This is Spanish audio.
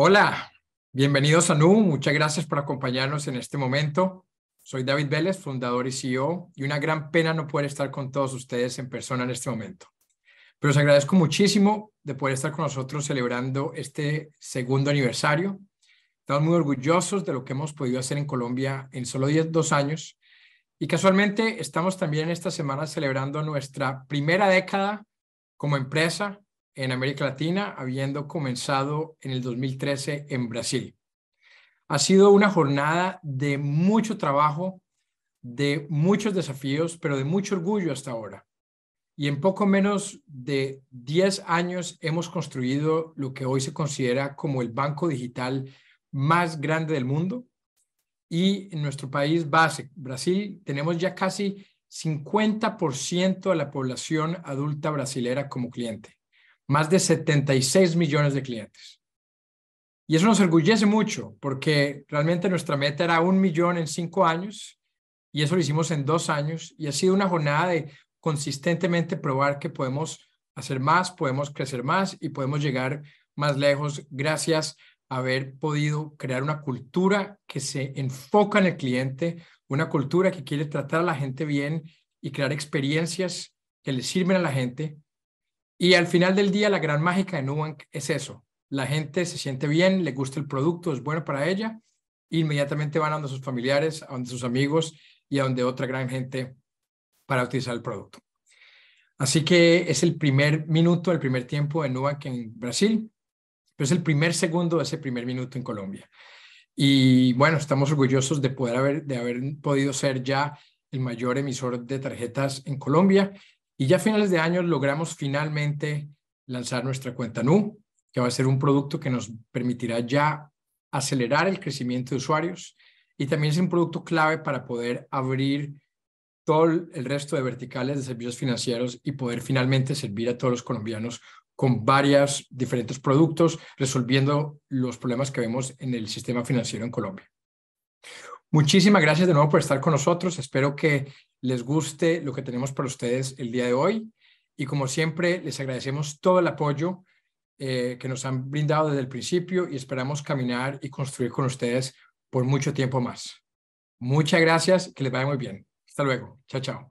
Hola, bienvenidos a NU. Muchas gracias por acompañarnos en este momento. Soy David Vélez, fundador y CEO, y una gran pena no poder estar con todos ustedes en persona en este momento. Pero os agradezco muchísimo de poder estar con nosotros celebrando este segundo aniversario. Estamos muy orgullosos de lo que hemos podido hacer en Colombia en solo 10, dos años. Y casualmente estamos también esta semana celebrando nuestra primera década como empresa en América Latina, habiendo comenzado en el 2013 en Brasil. Ha sido una jornada de mucho trabajo, de muchos desafíos, pero de mucho orgullo hasta ahora. Y en poco menos de 10 años hemos construido lo que hoy se considera como el banco digital más grande del mundo. Y en nuestro país base, Brasil, tenemos ya casi 50% de la población adulta brasilera como cliente más de 76 millones de clientes. Y eso nos orgullece mucho porque realmente nuestra meta era un millón en cinco años y eso lo hicimos en dos años y ha sido una jornada de consistentemente probar que podemos hacer más, podemos crecer más y podemos llegar más lejos gracias a haber podido crear una cultura que se enfoca en el cliente, una cultura que quiere tratar a la gente bien y crear experiencias que le sirven a la gente y al final del día, la gran mágica de Nubank es eso. La gente se siente bien, le gusta el producto, es bueno para ella. inmediatamente van a donde sus familiares, a donde sus amigos y a donde otra gran gente para utilizar el producto. Así que es el primer minuto, el primer tiempo de Nubank en Brasil, pero es el primer segundo de ese primer minuto en Colombia. Y bueno, estamos orgullosos de poder de haber podido ser ya el mayor emisor de tarjetas en Colombia y ya a finales de año logramos finalmente lanzar nuestra cuenta NU, que va a ser un producto que nos permitirá ya acelerar el crecimiento de usuarios y también es un producto clave para poder abrir todo el resto de verticales de servicios financieros y poder finalmente servir a todos los colombianos con varios diferentes productos, resolviendo los problemas que vemos en el sistema financiero en Colombia. Muchísimas gracias de nuevo por estar con nosotros. Espero que les guste lo que tenemos para ustedes el día de hoy. Y como siempre, les agradecemos todo el apoyo eh, que nos han brindado desde el principio y esperamos caminar y construir con ustedes por mucho tiempo más. Muchas gracias, que les vaya muy bien. Hasta luego. Chao, chao.